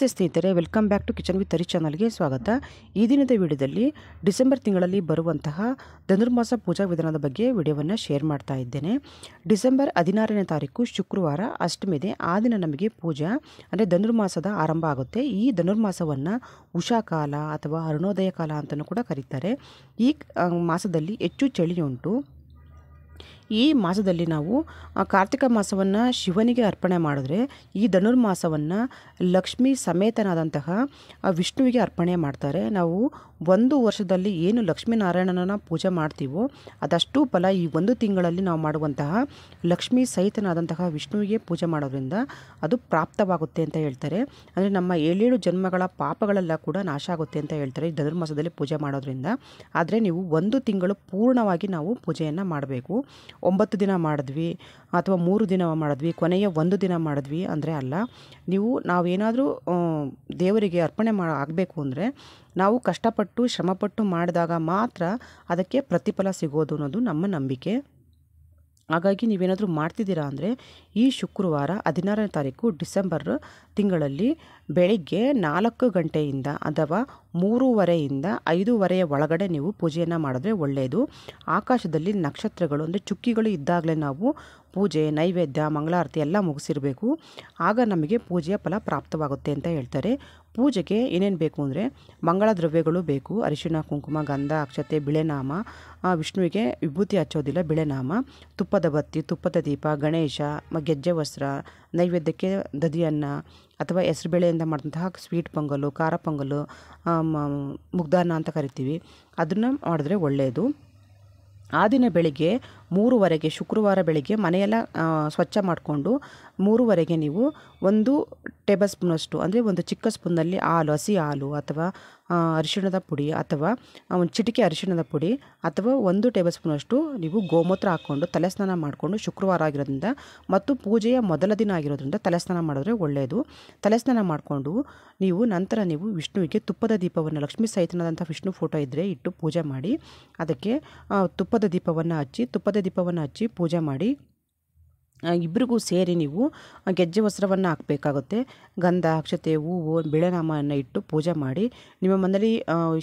ನಮಸ್ತೆ ಸ್ನೇಹಿತರೆ welcome back to kitchen with Hari ಚಾನಲ್ಗೆ ಸ್ವಾಗತ ಈ ದಿನದ ವಿಡಿಯೋದಲ್ಲಿ ಡಿಸೆಂಬರ್ ತಿಂಗಳಲ್ಲಿ ಬರುವಂತಹ ಧನುರ್ಮಾಸ ಪೂಜಾ ವಿಧಾನದ ಬಗ್ಗೆ ವಿಡಿಯೋವನ್ನು ಶೇರ್ ಮಾಡ್ತಾ ಇದ್ದೇನೆ ಡಿಸೆಂಬರ್ ಹದಿನಾರನೇ ತಾರೀಕು ಶುಕ್ರವಾರ ಅಷ್ಟಮಿದೆ ಆ ದಿನ ನಮಗೆ ಪೂಜಾ ಅಂದರೆ ಧನುರ್ಮಾಸದ ಆರಂಭ ಆಗುತ್ತೆ ಈ ಧನುರ್ಮಾಸವನ್ನು ಉಷಾ ಕಾಲ ಅಥವಾ ಅರುಣೋದಯ ಕಾಲ ಅಂತಲೂ ಕೂಡ ಕರೀತಾರೆ ಈ ಮಾಸದಲ್ಲಿ ಹೆಚ್ಚು ಚಳಿ ಈ ಮಾಸದಲ್ಲಿ ನಾವು ಕಾರ್ತಿಕ ಮಾಸವನ್ನು ಶಿವನಿಗೆ ಅರ್ಪಣೆ ಮಾಡಿದ್ರೆ ಈ ಧನುರ್ಮಾಸವನ್ನು ಲಕ್ಷ್ಮೀ ಸಮೇತನಾದಂತಹ ವಿಷ್ಣುವಿಗೆ ಅರ್ಪಣೆ ಮಾಡ್ತಾರೆ ನಾವು ಒಂದು ವರ್ಷದಲ್ಲಿ ಏನು ಲಕ್ಷ್ಮೀನಾರಾಯಣನ ಪೂಜೆ ಮಾಡ್ತೀವೋ ಅದಷ್ಟು ಫಲ ಈ ಒಂದು ತಿಂಗಳಲ್ಲಿ ನಾವು ಮಾಡುವಂತಹ ಲಕ್ಷ್ಮೀ ಸಹಿತನಾದಂತಹ ವಿಷ್ಣುವಿಗೆ ಪೂಜೆ ಮಾಡೋದ್ರಿಂದ ಅದು ಪ್ರಾಪ್ತವಾಗುತ್ತೆ ಅಂತ ಹೇಳ್ತಾರೆ ಅಂದರೆ ನಮ್ಮ ಏಳೇಳು ಜನ್ಮಗಳ ಪಾಪಗಳೆಲ್ಲ ಕೂಡ ನಾಶ ಆಗುತ್ತೆ ಅಂತ ಹೇಳ್ತಾರೆ ಈ ಧನುರ್ಮಾಸದಲ್ಲಿ ಪೂಜೆ ಮಾಡೋದ್ರಿಂದ ಆದರೆ ನೀವು ಒಂದು ತಿಂಗಳು ಪೂರ್ಣವಾಗಿ ನಾವು ಪೂಜೆಯನ್ನು ಮಾಡಬೇಕು ಒಂಬತ್ತು ದಿನ ಮಾಡಿದ್ವಿ ಅಥವಾ ಮೂರು ದಿನ ಮಾಡಿದ್ವಿ ಕೊನೆಯ ಒಂದು ದಿನ ಮಾಡಿದ್ವಿ ಅಂದರೆ ಅಲ್ಲ ನೀವು ನಾವೇನಾದರೂ ದೇವರಿಗೆ ಅರ್ಪಣೆ ಮಾ ಆಗಬೇಕು ಅಂದರೆ ನಾವು ಕಷ್ಟಪಟ್ಟು ಶ್ರಮಪಟ್ಟು ಮಾಡಿದಾಗ ಮಾತ್ರ ಅದಕ್ಕೆ ಪ್ರತಿಫಲ ಸಿಗೋದು ಅನ್ನೋದು ನಮ್ಮ ನಂಬಿಕೆ ಹಾಗಾಗಿ ನೀವೇನಾದರೂ ಮಾಡ್ತಿದ್ದೀರಾ ಅಂದರೆ ಈ ಶುಕ್ರವಾರ ಹದಿನಾರನೇ ತಾರೀಕು ಡಿಸೆಂಬರ್ ತಿಂಗಳಲ್ಲಿ ಬೆಳಿಗ್ಗೆ ನಾಲ್ಕು ಗಂಟೆಯಿಂದ ಅಥವಾ ಮೂರುವರೆಯಿಂದ ಐದೂವರೆಯ ಒಳಗಡೆ ನೀವು ಪೂಜೆಯನ್ನು ಮಾಡಿದ್ರೆ ಒಳ್ಳೆಯದು ಆಕಾಶದಲ್ಲಿ ನಕ್ಷತ್ರಗಳು ಅಂದರೆ ಚುಕ್ಕಿಗಳು ಇದ್ದಾಗಲೇ ನಾವು ಪೂಜೆ ನೈವೇದ್ಯ ಮಂಗಳಾರತಿ ಎಲ್ಲ ಮುಗಿಸಿರಬೇಕು ಆಗ ನಮಗೆ ಪೂಜೆಯ ಫಲ ಪ್ರಾಪ್ತವಾಗುತ್ತೆ ಅಂತ ಹೇಳ್ತಾರೆ ಪೂಜೆಗೆ ಏನೇನು ಬೇಕು ಅಂದರೆ ಮಂಗಳ ದ್ರವ್ಯಗಳು ಬೇಕು ಅರಿಶಿಣ ಕುಂಕುಮ ಗಂಧ ಅಕ್ಷತೆ ಬಿಳೆನಾಮ ವಿಷ್ಣುವಿಗೆ ವಿಭೂತಿ ಹಚ್ಚೋದಿಲ್ಲ ಬಿಳೆನಾಮ ತುಪ್ಪದ ಬತ್ತಿ ತುಪ್ಪದ ದೀಪ ಗಣೇಶ ಗೆಜ್ಜೆ ವಸ್ತ್ರ ನೈವೇದ್ಯಕ್ಕೆ ದದಿಯನ್ನ ಅಥವಾ ಹೆಸರುಬೇಳೆಯಿಂದ ಮಾಡಿದಂತಹ ಸ್ವೀಟ್ ಪೊಂಗಲು ಖಾರ ಪೊಂಗಲು ಮುಗ್ದಾನ ಅಂತ ಕರಿತೀವಿ ಅದನ್ನು ಮಾಡಿದ್ರೆ ಒಳ್ಳೆಯದು ಆ ದಿನ ಬೆಳಿಗ್ಗೆ ಮೂರುವರೆಗೆ ಶುಕ್ರವಾರ ಬೆಳಗ್ಗೆ ಮನೆಯೆಲ್ಲ ಸ್ವಚ್ಛ ಮಾಡಿಕೊಂಡು ಮೂರುವರೆಗೆ ನೀವು ಒಂದು ಟೇಬಲ್ ಸ್ಪೂನಷ್ಟು ಅಂದರೆ ಒಂದು ಚಿಕ್ಕ ಸ್ಪೂನಲ್ಲಿ ಹಾಲು ಹಸಿ ಹಾಲು ಅಥವಾ ಅರಿಶಿಣದ ಪುಡಿ ಅಥವಾ ಒಂದು ಚಿಟಿಕೆ ಅರಿಶಿಣದ ಪುಡಿ ಅಥವಾ ಒಂದು ಟೇಬಲ್ ಸ್ಪೂನಷ್ಟು ನೀವು ಗೋಮೂತ್ರ ಹಾಕ್ಕೊಂಡು ತಲೆಸ್ನಾನ ಮಾಡಿಕೊಂಡು ಶುಕ್ರವಾರ ಆಗಿರೋದ್ರಿಂದ ಮತ್ತು ಪೂಜೆಯ ಮೊದಲ ದಿನ ಆಗಿರೋದ್ರಿಂದ ತಲೆಸ್ನಾನ ಸ್ನಾನ ಮಾಡಿದ್ರೆ ಒಳ್ಳೆಯದು ತಲೆಸ್ನಾನ ಮಾಡಿಕೊಂಡು ನೀವು ನಂತರ ನೀವು ವಿಷ್ಣುವಿಗೆ ತುಪ್ಪದ ದೀಪವನ್ನು ಲಕ್ಷ್ಮೀ ಸಹಿತನಾದಂಥ ವಿಷ್ಣು ಫೋಟೋ ಇದ್ದರೆ ಇಟ್ಟು ಪೂಜೆ ಮಾಡಿ ಅದಕ್ಕೆ ತುಪ್ಪದ ದೀಪವನ್ನು ಹಚ್ಚಿ ತುಪ್ಪದ ದೀಪವನ್ನು ಹಚ್ಚಿ ಪೂಜೆ ಮಾಡಿ ಇಬ್ಬರಿಗೂ ಸೇರಿ ನೀವು ಗೆಜ್ಜೆ ವಸ್ತ್ರವನ್ನು ಹಾಕಬೇಕಾಗುತ್ತೆ ಗಂಧ ಅಕ್ಷತೆ ಹೂವು ಬಿಳೆನಾಮವನ್ನು ಇಟ್ಟು ಪೂಜೆ ಮಾಡಿ ನಿಮ್ಮ ಮನೆಯಲ್ಲಿ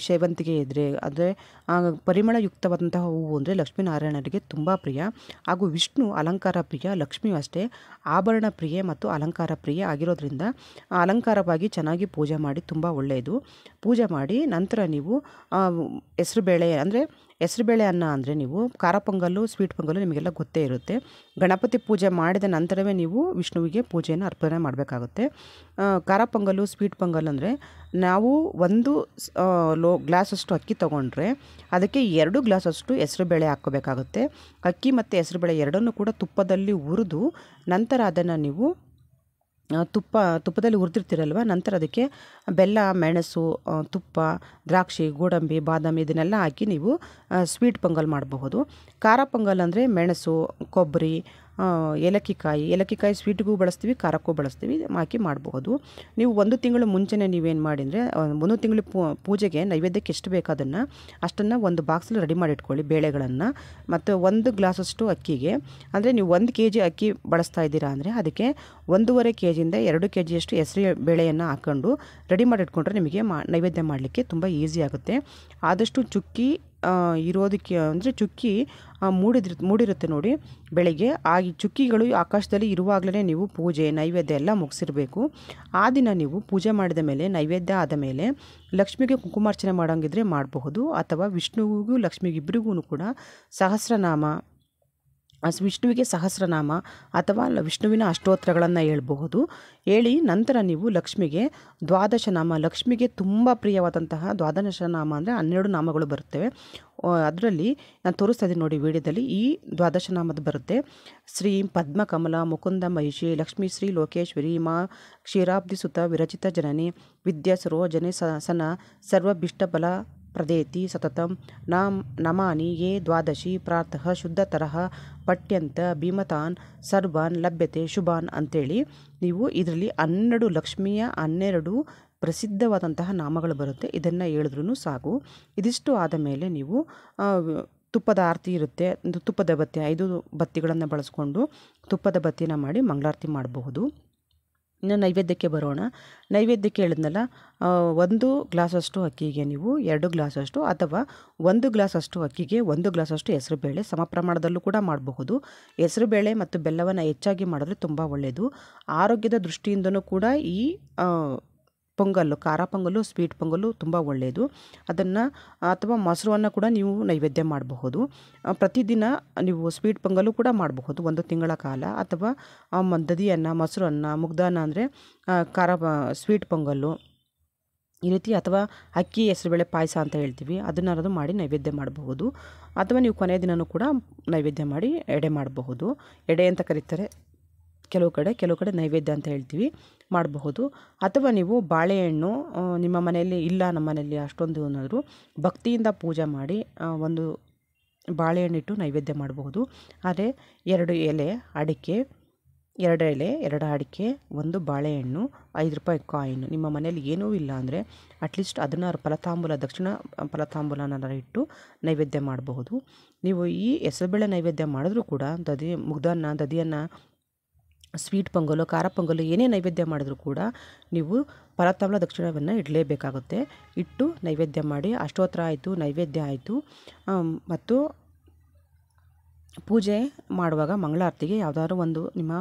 ಸೇವಂತಿಗೆ ಇದ್ದರೆ ಅಂದರೆ ಪರಿಮಳಯುಕ್ತವಾದಂತಹ ಹೂವು ಅಂದರೆ ಲಕ್ಷ್ಮೀನಾರಾಯಣರಿಗೆ ತುಂಬ ಪ್ರಿಯ ಹಾಗೂ ವಿಷ್ಣು ಅಲಂಕಾರ ಪ್ರಿಯ ಲಕ್ಷ್ಮಿಯೂ ಅಷ್ಟೇ ಆಭರಣ ಪ್ರಿಯೆ ಮತ್ತು ಅಲಂಕಾರ ಪ್ರಿಯ ಆಗಿರೋದ್ರಿಂದ ಅಲಂಕಾರವಾಗಿ ಚೆನ್ನಾಗಿ ಪೂಜೆ ಮಾಡಿ ತುಂಬ ಒಳ್ಳೆಯದು ಪೂಜೆ ಮಾಡಿ ನಂತರ ನೀವು ಹೆಸರು ಬೇಳೆ ಅಂದರೆ ಹೆಸರುಬೇಳೆ ಅನ್ನ ಅಂದರೆ ನೀವು ಖಾರ ಪೊಂಗಲ್ಲು ಸ್ವೀಟ್ ಪೊಂಗಲ್ಲು ನಿಮಗೆಲ್ಲ ಗೊತ್ತೇ ಇರುತ್ತೆ ಗಣಪತಿ ಪೂಜೆ ಮಾಡಿದ ನಂತರವೇ ನೀವು ವಿಷ್ಣುವಿಗೆ ಪೂಜೆಯನ್ನು ಅರ್ಪಣೆ ಮಾಡಬೇಕಾಗುತ್ತೆ ಖಾರ ಪೊಂಗಲ್ಲು ಸ್ವೀಟ್ ಪೊಂಗಲ್ ಅಂದರೆ ನಾವು ಒಂದು ಲೋ ಗ್ಲಾಸಷ್ಟು ಅಕ್ಕಿ ತೊಗೊಂಡ್ರೆ ಅದಕ್ಕೆ ಎರಡು ಗ್ಲಾಸಷ್ಟು ಹೆಸರುಬೇಳೆ ಹಾಕ್ಕೋಬೇಕಾಗುತ್ತೆ ಅಕ್ಕಿ ಮತ್ತು ಹೆಸರುಬೇಳೆ ಎರಡನ್ನೂ ಕೂಡ ತುಪ್ಪದಲ್ಲಿ ಹುರಿದು ನಂತರ ಅದನ್ನು ನೀವು ತುಪ್ಪ ತುಪ್ಪದಲ್ಲಿ ಹುರಿದಿರ್ತಿರಲ್ವ ನಂತರ ಅದಕ್ಕೆ ಬೆಲ್ಲ ಮೆಣಸು ತುಪ್ಪ ದ್ರಾಕ್ಷಿ ಗೋಡಂಬಿ ಬಾದಾಮಿ ಇದನ್ನೆಲ್ಲ ಹಾಕಿ ನೀವು ಸ್ವೀಟ್ ಪೊಂಗಲ್ ಮಾಡಬಹುದು ಖಾರ ಪೊಂಗಲ್ ಅಂದರೆ ಮೆಣಸು ಕೊಬ್ಬರಿ ಏಲಕ್ಕಿಕಾಯಿ ಏಲಕ್ಕಿಕಾಯಿ ಸ್ವೀಟ್ಗೂ ಬಳಸ್ತೀವಿ ಖಾರಕ್ಕೂ ಬಳಸ್ತೀವಿ ಹಾಕಿ ಮಾಡಬಹುದು ನೀವು ಒಂದು ತಿಂಗಳು ಮುಂಚೆನೇ ನೀವೇನು ಮಾಡಿದರೆ ಒಂದು ತಿಂಗಳು ಪೂಜೆಗೆ ನೈವೇದ್ಯಕ್ಕೆ ಎಷ್ಟು ಬೇಕಾದನ್ನು ಅಷ್ಟನ್ನು ಒಂದು ಬಾಕ್ಸಲ್ಲಿ ರೆಡಿ ಮಾಡಿ ಇಟ್ಕೊಳ್ಳಿ ಬೇಳೆಗಳನ್ನು ಮತ್ತು ಒಂದು ಗ್ಲಾಸಷ್ಟು ಅಕ್ಕಿಗೆ ಅಂದರೆ ನೀವು ಒಂದು ಕೆ ಜಿ ಅಕ್ಕಿ ಬಳಸ್ತಾ ಇದ್ದೀರಾ ಅಂದರೆ ಅದಕ್ಕೆ ಒಂದೂವರೆ ಕೆ ಜಿಯಿಂದ ಎರಡು ಕೆ ಜಿಯಷ್ಟು ಹೆಸರು ಬೇಳೆಯನ್ನು ಹಾಕ್ಕೊಂಡು ರೆಡಿ ಮಾಡಿಟ್ಕೊಂಡ್ರೆ ನಿಮಗೆ ಮಾ ನೈವೇದ್ಯ ಮಾಡಲಿಕ್ಕೆ ತುಂಬ ಈಸಿ ಆಗುತ್ತೆ ಆದಷ್ಟು ಚುಕ್ಕಿ ಇರೋದಕ್ಕೆ ಅಂದರೆ ಚುಕ್ಕಿ ಮೂಡಿದ್ರ ಮೂಡಿರುತ್ತೆ ನೋಡಿ ಬೆಳಗ್ಗೆ ಆ ಚುಕ್ಕಿಗಳು ಆಕಾಶದಲ್ಲಿ ಇರುವಾಗಲೇ ನೀವು ಪೂಜೆ ನೈವೇದ್ಯ ಎಲ್ಲ ಮುಗಿಸಿರಬೇಕು ಆ ದಿನ ನೀವು ಪೂಜೆ ಮಾಡಿದ ಮೇಲೆ ನೈವೇದ್ಯ ಆದ ಮೇಲೆ ಲಕ್ಷ್ಮಿಗೆ ಕುಂಕುಮಾರ್ಚನೆ ಮಾಡೋಂಗಿದ್ರೆ ಮಾಡಬಹುದು ಅಥವಾ ವಿಷ್ಣುವಿಗೂ ಲಕ್ಷ್ಮಿಗಿಬ್ಬರಿಗೂ ಕೂಡ ಸಹಸ್ರನಾಮ ವಿಷ್ಣುವಿಗೆ ಸಹಸ್ರನಾಮ ಅಥವಾ ವಿಷ್ಣುವಿನ ಅಷ್ಟೋತ್ರಗಳನ್ನು ಹೇಳ್ಬಹುದು ಹೇಳಿ ನಂತರ ನೀವು ಲಕ್ಷ್ಮಿಗೆ ದ್ವಾದಶನಾಮ ಲಕ್ಷ್ಮಿಗೆ ತುಂಬ ಪ್ರಿಯವಾದಂತಹ ದ್ವಾದಶನಾಮ ಅಂದರೆ ಹನ್ನೆರಡು ನಾಮಗಳು ಬರುತ್ತವೆ ಅದರಲ್ಲಿ ನಾನು ತೋರಿಸ್ತಾ ಇದ್ದೀನಿ ನೋಡಿ ವಿಡಿಯೋದಲ್ಲಿ ಈ ದ್ವಾದಶನಾಮದ ಬರುತ್ತೆ ಶ್ರೀ ಪದ್ಮಕಮಲ ಮುಕುಂದ ಮಹಿಷಿ ಲಕ್ಷ್ಮೀ ಶ್ರೀ ಲೋಕೇಶ್ವರಿ ಮಾ ಕ್ಷೀರಾಬ್ಧಿ ಸುತ ವಿರಚಿತ ಜನನಿ ವಿದ್ಯಾ ಸರೋಜನೆ ಸನ ಬಿಷ್ಟಬಲ ಪ್ರದೇತಿ ಸತತಂ ನಮ್ ನಮಾನಿ ಯೇ ದ್ವಾದಶಿ ಪ್ರಾತಃ ಶುದ್ಧತರಹ ಪಠ್ಯಂತ ಭೀಮತಾನ್ ಸರ್ವಾನ್ ಲಭ್ಯತೆ ಶುಭಾನ್ ಅಂತೇಳಿ ನೀವು ಇದರಲ್ಲಿ ಹನ್ನೆರಡು ಲಕ್ಷ್ಮಿಯ ಹನ್ನೆರಡು ಪ್ರಸಿದ್ಧವಾದಂತಹ ನಾಮಗಳು ಬರುತ್ತೆ ಇದನ್ನು ಹೇಳಿದ್ರೂ ಸಾಕು ಇದಿಷ್ಟು ಆದ ಮೇಲೆ ನೀವು ತುಪ್ಪದ ಆರತಿ ಇರುತ್ತೆ ತುಪ್ಪದ ಬತ್ತಿ ಐದು ಬತ್ತಿಗಳನ್ನು ಬಳಸ್ಕೊಂಡು ತುಪ್ಪದ ಬತ್ತಿನ ಮಾಡಿ ಮಂಗಳಾರತಿ ಮಾಡಬಹುದು ಇನ್ನು ನೈವೇದ್ಯಕ್ಕೆ ಬರೋಣ ನೈವೇದ್ಯಕ್ಕೆ ಹೇಳಿದ್ನಲ್ಲ ಒಂದು ಗ್ಲಾಸಷ್ಟು ಅಕ್ಕಿಗೆ ನೀವು ಎರಡು ಗ್ಲಾಸಷ್ಟು ಅಥವಾ ಒಂದು ಗ್ಲಾಸಷ್ಟು ಅಕ್ಕಿಗೆ ಒಂದು ಗ್ಲಾಸಷ್ಟು ಹೆಸರುಬೇಳೆ ಸಮ ಪ್ರಮಾಣದಲ್ಲೂ ಕೂಡ ಮಾಡಬಹುದು ಹೆಸರುಬೇಳೆ ಮತ್ತು ಬೆಲ್ಲವನ್ನು ಹೆಚ್ಚಾಗಿ ಮಾಡಿದ್ರೆ ತುಂಬ ಒಳ್ಳೆಯದು ಆರೋಗ್ಯದ ದೃಷ್ಟಿಯಿಂದಲೂ ಕೂಡ ಈ ಪೊಂಗಲ್ಲು ಖಾರ ಪೊಂಗಲ್ಲು ಸ್ವೀಟ್ ಪೊಂಗಲ್ಲು ತುಂಬ ಒಳ್ಳೆಯದು ಅದನ್ನು ಅಥವಾ ಮೊಸರನ್ನು ಕೂಡ ನೀವು ನೈವೇದ್ಯ ಮಾಡಬಹುದು ಪ್ರತಿದಿನ ನೀವು ಸ್ವೀಟ್ ಪೊಂಗಲ್ಲು ಕೂಡ ಮಾಡಬಹುದು ಒಂದು ತಿಂಗಳ ಕಾಲ ಅಥವಾ ಮೊಸರು ಮೊಸರನ್ನ ಮುಗ್ದಾನ ಅಂದರೆ ಖಾರ ಸ್ವೀಟ್ ಪೊಂಗಲ್ಲು ಈ ರೀತಿ ಅಥವಾ ಅಕ್ಕಿ ಹೆಸರುಬೇಳೆ ಪಾಯಸ ಅಂತ ಹೇಳ್ತೀವಿ ಅದನ್ನಾರದು ಮಾಡಿ ನೈವೇದ್ಯ ಮಾಡಬಹುದು ಅಥವಾ ನೀವು ಕೊನೆಯ ದಿನವೂ ಕೂಡ ನೈವೇದ್ಯ ಮಾಡಿ ಎಡೆ ಮಾಡಬಹುದು ಎಡೆ ಅಂತ ಕರೀತಾರೆ ಕೆಲವು ಕಡೆ ಕೆಲವು ಕಡೆ ನೈವೇದ್ಯ ಅಂತ ಹೇಳ್ತೀವಿ ಮಾಡಬಹುದು ಅಥವಾ ನೀವು ಬಾಳೆಹಣ್ಣು ನಿಮ್ಮ ಮನೆಯಲ್ಲಿ ಇಲ್ಲ ನಮ್ಮ ಮನೆಯಲ್ಲಿ ಅಷ್ಟೊಂದು ಏನಾದರೂ ಭಕ್ತಿಯಿಂದ ಪೂಜೆ ಮಾಡಿ ಒಂದು ಬಾಳೆಹಣ್ಣಿಟ್ಟು ನೈವೇದ್ಯ ಮಾಡಬಹುದು ಆದರೆ ಎರಡು ಎಲೆ ಅಡಿಕೆ ಎರಡು ಎಲೆ ಎರಡು ಅಡಿಕೆ ಒಂದು ಬಾಳೆಹಣ್ಣು ಐದು ರೂಪಾಯಿ ಕಾಯಿನು ನಿಮ್ಮ ಮನೆಯಲ್ಲಿ ಏನೂ ಇಲ್ಲ ಅಂದರೆ ಅಟ್ಲೀಸ್ಟ್ ಅದನ್ನು ಫಲತಾಂಬೂಲ ದಕ್ಷಿಣ ಫಲತಾಂಬೂಲನ ಇಟ್ಟು ನೈವೇದ್ಯ ಮಾಡಬಹುದು ನೀವು ಈ ಹೆಸರುಬೇಳೆ ನೈವೇದ್ಯ ಮಾಡಿದ್ರೂ ಕೂಡ ದದಿ ಮುಗ್ದನ್ನು ದದಿಯನ್ನು ಸ್ವೀಟ್ ಪೊಂಗಲು ಖಾರ ಪೊಂಗಲು ಏನೇ ನೈವೇದ್ಯ ಮಾಡಿದ್ರೂ ಕೂಡ ನೀವು ಫಲತಾಂಬಲ ದಕ್ಷಿಣವನ್ನು ಇಡಲೇಬೇಕಾಗುತ್ತೆ ಇಟ್ಟು ನೈವೇದ್ಯ ಮಾಡಿ ಅಷ್ಟೋತ್ರ ಆಯಿತು ನೈವೇದ್ಯ ಆಯಿತು ಮತ್ತು ಪೂಜೆ ಮಾಡುವಾಗ ಮಂಗಳಾರತಿಗೆ ಯಾವುದಾದ್ರು ಒಂದು ನಿಮ್ಮ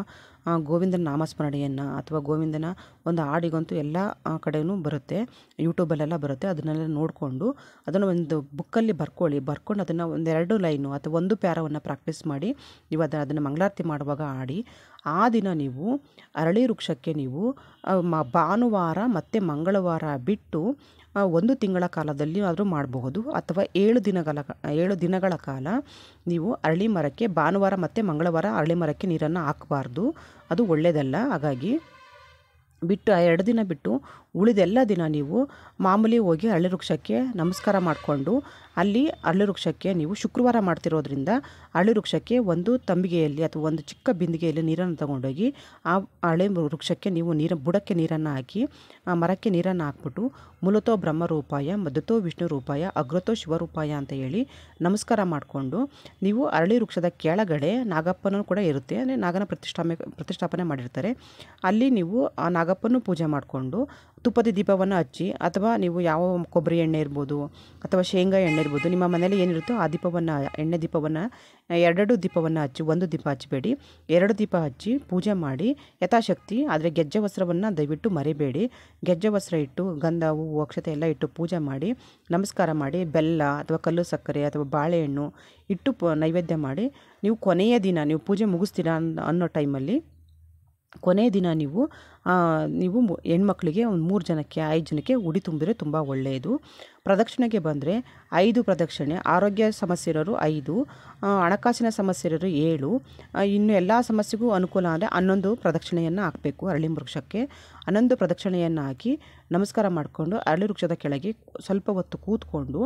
ಗೋವಿಂದನ ನಾಮಸ್ಮರಣೆಯನ್ನು ಅಥವಾ ಗೋವಿಂದನ ಒಂದು ಹಾಡಿಗಂತೂ ಎಲ್ಲ ಕಡೆಯೂ ಬರುತ್ತೆ ಯೂಟ್ಯೂಬಲ್ಲೆಲ್ಲ ಬರುತ್ತೆ ಅದನ್ನೆಲ್ಲ ನೋಡಿಕೊಂಡು ಅದನ್ನು ಒಂದು ಬುಕ್ಕಲ್ಲಿ ಬರ್ಕೊಳ್ಳಿ ಬರ್ಕೊಂಡು ಅದನ್ನು ಒಂದೆರಡು ಲೈನು ಅಥವಾ ಒಂದು ಪ್ಯಾರವನ್ನು ಪ್ರಾಕ್ಟೀಸ್ ಮಾಡಿ ನೀವು ಅದನ್ನು ಅದನ್ನು ಮಂಗಳಾರತಿ ಮಾಡುವಾಗ ಆಡಿ ಆ ದಿನ ನೀವು ಅರಳಿ ವೃಕ್ಷಕ್ಕೆ ನೀವು ಮ ಭಾನುವಾರ ಮತ್ತು ಮಂಗಳವಾರ ಬಿಟ್ಟು ಒಂದು ತಿಂಗಳ ಕಾಲದಲ್ಲಿ ಆದರೂ ಮಾಡಬಹುದು ಅಥವಾ ಏಳು ದಿನಗಳ ಏಳು ದಿನಗಳ ಕಾಲ ನೀವು ಅರಳಿ ಮರಕ್ಕೆ ಭಾನುವಾರ ಮತ್ತು ಮಂಗಳವಾರ ಅರಳಿ ಮರಕ್ಕೆ ನೀರನ್ನು ಹಾಕಬಾರ್ದು ಅದು ಒಳ್ಳೆಯದಲ್ಲ ಹಾಗಾಗಿ ಬಿಟ್ಟು ಆ ಎರಡು ದಿನ ಬಿಟ್ಟು ಉಳಿದೆಲ್ಲ ದಿನ ನೀವು ಮಾಮೂಲಿ ಹೋಗಿ ಹಳ್ಳಿ ವೃಕ್ಷಕ್ಕೆ ನಮಸ್ಕಾರ ಮಾಡಿಕೊಂಡು ಅಲ್ಲಿ ಅರಳಿ ವೃಕ್ಷಕ್ಕೆ ನೀವು ಶುಕ್ರವಾರ ಮಾಡ್ತಿರೋದ್ರಿಂದ ಅರಳಿ ವೃಕ್ಷಕ್ಕೆ ಒಂದು ತಂಬಿಗೆಯಲ್ಲಿ ಅಥವಾ ಒಂದು ಚಿಕ್ಕ ಬಿಂದಿಗೆಯಲ್ಲಿ ನೀರನ್ನು ತಗೊಂಡೋಗಿ ಆ ಹಳೆ ವೃಕ್ಷಕ್ಕೆ ನೀವು ನೀರ ಬುಡಕ್ಕೆ ನೀರನ್ನು ಹಾಕಿ ಆ ಮರಕ್ಕೆ ನೀರನ್ನು ಹಾಕ್ಬಿಟ್ಟು ಮೂಲತೋ ರೂಪಾಯ ಮಧ್ಯತೋ ವಿಷ್ಣು ರೂಪಾಯ ಅಗ್ರತೋ ಶಿವರೂಪಾಯ ಅಂತ ಹೇಳಿ ನಮಸ್ಕಾರ ಮಾಡಿಕೊಂಡು ನೀವು ಅರಳಿ ವೃಕ್ಷದ ಕೆಳಗಡೆ ನಾಗಪ್ಪನೂ ಕೂಡ ಇರುತ್ತೆ ಅಂದರೆ ನಾಗನ ಪ್ರತಿಷ್ಠಾಪ ಪ್ರತಿಷ್ಠಾಪನೆ ಮಾಡಿರ್ತಾರೆ ಅಲ್ಲಿ ನೀವು ಆ ನಾಗಪ್ಪನೂ ಪೂಜೆ ಮಾಡಿಕೊಂಡು ತುಪ್ಪದ ದೀಪವನ್ನು ಹಚ್ಚಿ ಅಥವಾ ನೀವು ಯಾವ ಕೊಬ್ಬರಿ ಎಣ್ಣೆ ಇರ್ಬೋದು ಅಥವಾ ಶೇಂಗಾ ಎಣ್ಣೆ ಇರ್ಬೋದು ನಿಮ್ಮ ಮನೇಲಿ ಏನಿರುತ್ತೋ ಆ ದೀಪವನ್ನು ಎಣ್ಣೆ ದೀಪವನ್ನು ಎರಡೆರಡು ದೀಪವನ್ನು ಹಚ್ಚಿ ಒಂದು ದೀಪ ಹಚ್ಚಬೇಡಿ ಎರಡು ದೀಪ ಹಚ್ಚಿ ಪೂಜೆ ಮಾಡಿ ಯಥಾಶಕ್ತಿ ಆದರೆ ಗೆಜ್ಜೆ ವಸ್ತ್ರವನ್ನು ದಯವಿಟ್ಟು ಮರಿಬೇಡಿ ಗೆಜ್ಜೆ ವಸ್ತ್ರ ಇಟ್ಟು ಗಂಧ ಹೂವು ಅಕ್ಷತೆ ಎಲ್ಲ ಇಟ್ಟು ಪೂಜೆ ಮಾಡಿ ನಮಸ್ಕಾರ ಮಾಡಿ ಬೆಲ್ಲ ಅಥವಾ ಕಲ್ಲು ಸಕ್ಕರೆ ಅಥವಾ ಬಾಳೆಹಣ್ಣು ಇಟ್ಟು ನೈವೇದ್ಯ ಮಾಡಿ ನೀವು ಕೊನೆಯ ದಿನ ನೀವು ಪೂಜೆ ಮುಗಿಸ್ತೀರಾ ಅನ್ನೋ ಟೈಮಲ್ಲಿ ಕೊನೆಯ ದಿನ ನೀವು ನೀವು ಹೆಣ್ಮಕ್ಳಿಗೆ ಒಂದು ಮೂರು ಜನಕ್ಕೆ ಐದು ಜನಕ್ಕೆ ಉಡಿ ತುಂಬಿದರೆ ತುಂಬ ಒಳ್ಳೆಯದು ಪ್ರದಕ್ಷಿಣೆಗೆ ಬಂದರೆ ಐದು ಪ್ರದಕ್ಷಿಣೆ ಆರೋಗ್ಯ ಸಮಸ್ಯೆ ಇರೋರು ಐದು ಹಣಕಾಸಿನ ಸಮಸ್ಯೆ ಇರೋರು ಏಳು ಇನ್ನು ಎಲ್ಲ ಸಮಸ್ಯೆಗೂ ಅನುಕೂಲ ಅಂದರೆ ಹನ್ನೊಂದು ಪ್ರದಕ್ಷಿಣೆಯನ್ನು ಹಾಕಬೇಕು ಅರಳಿ ವೃಕ್ಷಕ್ಕೆ ಹನ್ನೊಂದು ಪ್ರದಕ್ಷಿಣೆಯನ್ನು ಹಾಕಿ ನಮಸ್ಕಾರ ಮಾಡಿಕೊಂಡು ಅರಳಿ ವೃಕ್ಷದ ಕೆಳಗೆ ಸ್ವಲ್ಪ ಹೊತ್ತು ಕೂತ್ಕೊಂಡು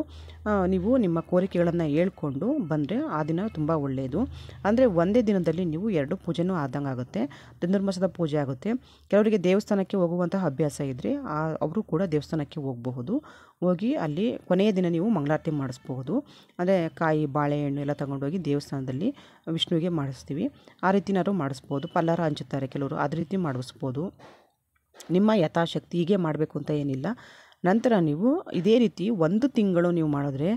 ನೀವು ನಿಮ್ಮ ಕೋರಿಕೆಗಳನ್ನು ಹೇಳ್ಕೊಂಡು ಬಂದರೆ ಆ ದಿನ ತುಂಬ ಒಳ್ಳೆಯದು ಅಂದರೆ ಒಂದೇ ದಿನದಲ್ಲಿ ನೀವು ಎರಡು ಪೂಜೆನೂ ಆದಂಗೆ ಆಗುತ್ತೆ ಧನುರ್ಮಾಸದ ಪೂಜೆ ಆಗುತ್ತೆ ಕೆಲವರು ಅವರಿಗೆ ದೇವಸ್ಥಾನಕ್ಕೆ ಹೋಗುವಂತಹ ಅಭ್ಯಾಸ ಇದ್ದರೆ ಅವರು ಕೂಡ ದೇವಸ್ಥಾನಕ್ಕೆ ಹೋಗಬಹುದು ಹೋಗಿ ಅಲ್ಲಿ ಕೊನೆಯ ದಿನ ನೀವು ಮಂಗಳಾರತಿ ಮಾಡಿಸ್ಬಹುದು ಅಂದರೆ ಕಾಯಿ ಬಾಳೆಹಣ್ಣು ಎಲ್ಲ ತಗೊಂಡೋಗಿ ದೇವಸ್ಥಾನದಲ್ಲಿ ವಿಷ್ಣುವಿಗೆ ಮಾಡಿಸ್ತೀವಿ ಆ ರೀತಿನಾದ್ರು ಮಾಡಿಸ್ಬೋದು ಪಲ್ಲಾರ ಹಂಚುತ್ತಾರೆ ಕೆಲವರು ಅದೇ ರೀತಿ ಮಾಡಿಸ್ಬೋದು ನಿಮ್ಮ ಯಥಾಶಕ್ತಿ ಹೀಗೆ ಮಾಡಬೇಕು ಅಂತ ಏನಿಲ್ಲ ನಂತರ ನೀವು ಇದೇ ರೀತಿ ಒಂದು ತಿಂಗಳು ನೀವು ಮಾಡಿದ್ರೆ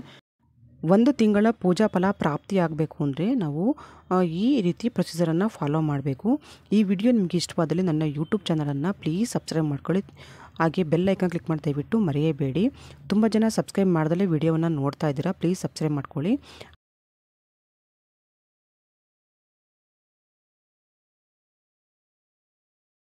ಒಂದು ತಿಂಗಳ ಪೂಜಾ ಫಲ ಪ್ರಾಪ್ತಿಯಾಗಬೇಕು ಅಂದರೆ ನಾವು ಈ ರೀತಿ ಪ್ರೊಸೀಜರನ್ನು ಫಾಲೋ ಮಾಡಬೇಕು ಈ ವಿಡಿಯೋ ನಿಮಗೆ ಇಷ್ಟವಾದಲ್ಲಿ ನನ್ನ ಯೂಟ್ಯೂಬ್ ಚಾನಲನ್ನು ಪ್ಲೀಸ್ ಸಬ್ಸ್ಕ್ರೈಬ್ ಮಾಡ್ಕೊಳ್ಳಿ ಹಾಗೆ ಬೆಲ್ ಐಕನ್ ಕ್ಲಿಕ್ ಮಾಡಿ ದಯವಿಟ್ಟು ಮರೆಯಬೇಡಿ ತುಂಬ ಜನ ಸಬ್ಸ್ಕ್ರೈಬ್ ಮಾಡ್ದಲೇ ವಿಡಿಯೋವನ್ನು ನೋಡ್ತಾ ಇದ್ದೀರಾ ಪ್ಲೀಸ್ ಸಬ್ಸ್ಕ್ರೈಬ್ ಮಾಡ್ಕೊಳ್ಳಿ